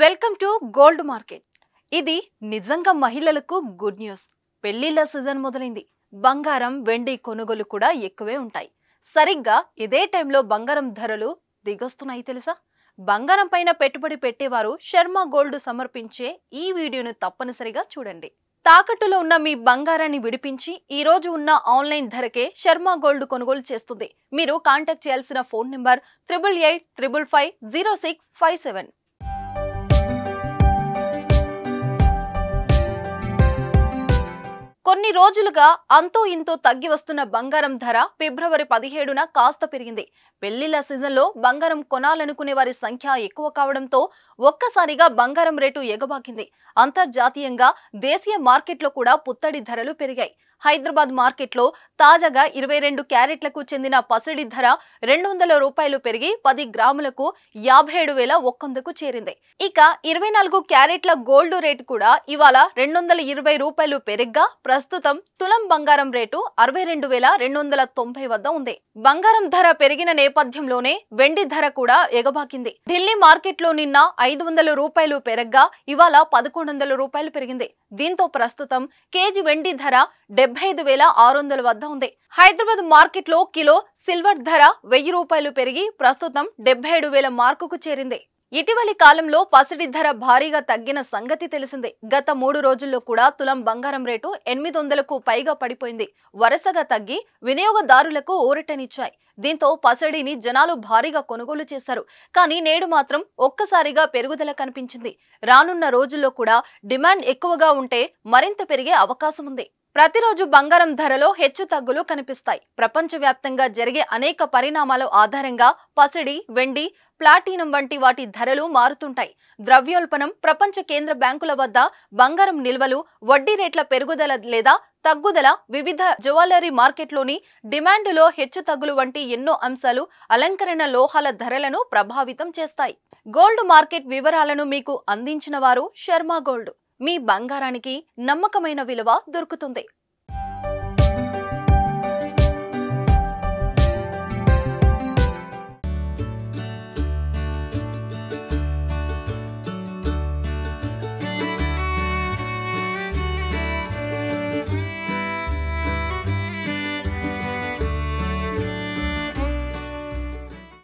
welcome to gold market ఇది నిజంగా మహిళలకు గుడ్ న్యూస్ పెళ్లిళ్ల సీజన్ మొదలైంది బంగారం వెండి కొనుగోలు కూడా ఎక్కువే ఉంటాయి సరిగ్గా ఇదే టైంలో బంగారం ధరలు దిగొస్తున్నాయి తెలుసా బంగారం పైన పెట్టుబడి పెట్టేవారు శర్మ గోల్డ్ సమర్పించే ఈ వీడియోను తప్పనిసరిగా చూడండి తాకట్టులో ఉన్న మీ బంగారాన్ని విడిపించి ఈ రోజు ఉన్న ఆన్లైన్ ధరకే శర్మ గోల్డ్ కొనుగోలు చేస్తుంది మీరు కాంటాక్ట్ చేయాల్సిన phone number triple eight triple five zero six five seven కొన్ని రోజులుగా అంతో ఇంతో తగ్గి వస్తున్న బంగారం ధర ఫిబ్రవరి పదిహేడున కాస్త పెరిగింది పెళ్లిళ్ల సీజన్లో బంగారం కొనాలనుకునే వారి సంఖ్య ఎక్కువ కావడంతో ఒక్కసారిగా బంగారం రేటు ఎగబాకింది అంతర్జాతీయంగా దేశీయ మార్కెట్లో కూడా పుత్తడి ధరలు పెరిగాయి హైదరాబాద్ మార్కెట్లో తాజాగా ఇరవై రెండు క్యారెట్లకు చెందిన పసిడి ధర రెండు వందల రూపాయలు పెరిగి పది గ్రాములకు యాభై ఏడు వేల ఒక్కొందకు చేరింది ఇక ఇరవై నాలుగు క్యారెట్ల గోల్డ్ రేటు కూడా ఇవాళ రెండు వందల ఇరవై రూపాయలు పెరిగ్గా ప్రస్తుతం ప్రస్తుతం తులం బంగారం రేటు అరవై రెండు వేల రెండు వందల తొంభై వద్ద ఉంది బంగారం ధర పెరిగిన నేపథ్యంలోనే వెండి ధర కూడా ఎగబాకింది ఢిల్లీ మార్కెట్లో నిన్న ఐదు వందల రూపాయలు పెరగ్గా ఇవాళ పదకొండు వందల రూపాయలు పెరిగింది దీంతో ప్రస్తుతం కేజీ వెండి ధర డెబ్బై ఐదు వేల ఆరు వందల వద్ద ఉంది హైదరాబాద్ మార్కెట్లో కిలో సిల్వర్ ధర వెయ్యి రూపాయలు పెరిగి ప్రస్తుతం డెబ్బై ఏడు వేల మార్కుకు చేరింది ఇటీవలి కాలంలో పసిడి ధర భారీగా తగ్గిన సంగతి తెలిసిందే గత మూడు రోజుల్లో కూడా తులం బంగారం రేటు ఎనిమిది వందలకు పైగా పడిపోయింది వరుసగా తగ్గి వినియోగదారులకు ఊరటనిచ్చాయి దీంతో పసడిని జనాలు భారీగా కొనుగోలు చేశారు కానీ నేడు మాత్రం ఒక్కసారిగా పెరుగుదల కనిపించింది రానున్న రోజుల్లో కూడా డిమాండ్ ఎక్కువగా ఉంటే మరింత పెరిగే అవకాశం ఉంది ప్రతిరోజు బంగారం ధరలో హెచ్చుతగ్గులు కనిపిస్తాయి ప్రపంచవ్యాప్తంగా జరిగే అనేక పరిణామాల ఆధారంగా పసిడి వెండి ప్లాటినం వంటి వాటి ధరలు మారుతుంటాయి ద్రవ్యోల్పణం ప్రపంచ కేంద్ర బ్యాంకుల వద్ద బంగారం నిల్వలు వడ్డీ రేట్ల పెరుగుదల లేదా తగ్గుదల వివిధ జ్యువెలరీ మార్కెట్లోని డిమాండ్లో హెచ్చుతగ్గులు వంటి ఎన్నో అంశాలు అలంకరణ లోహాల ధరలను ప్రభావితం చేస్తాయి గోల్డ్ మార్కెట్ వివరాలను మీకు అందించిన వారు శర్మ గోల్డ్ మీ బంగారానికి నమ్మకమైన విలువ దొరుకుతుంది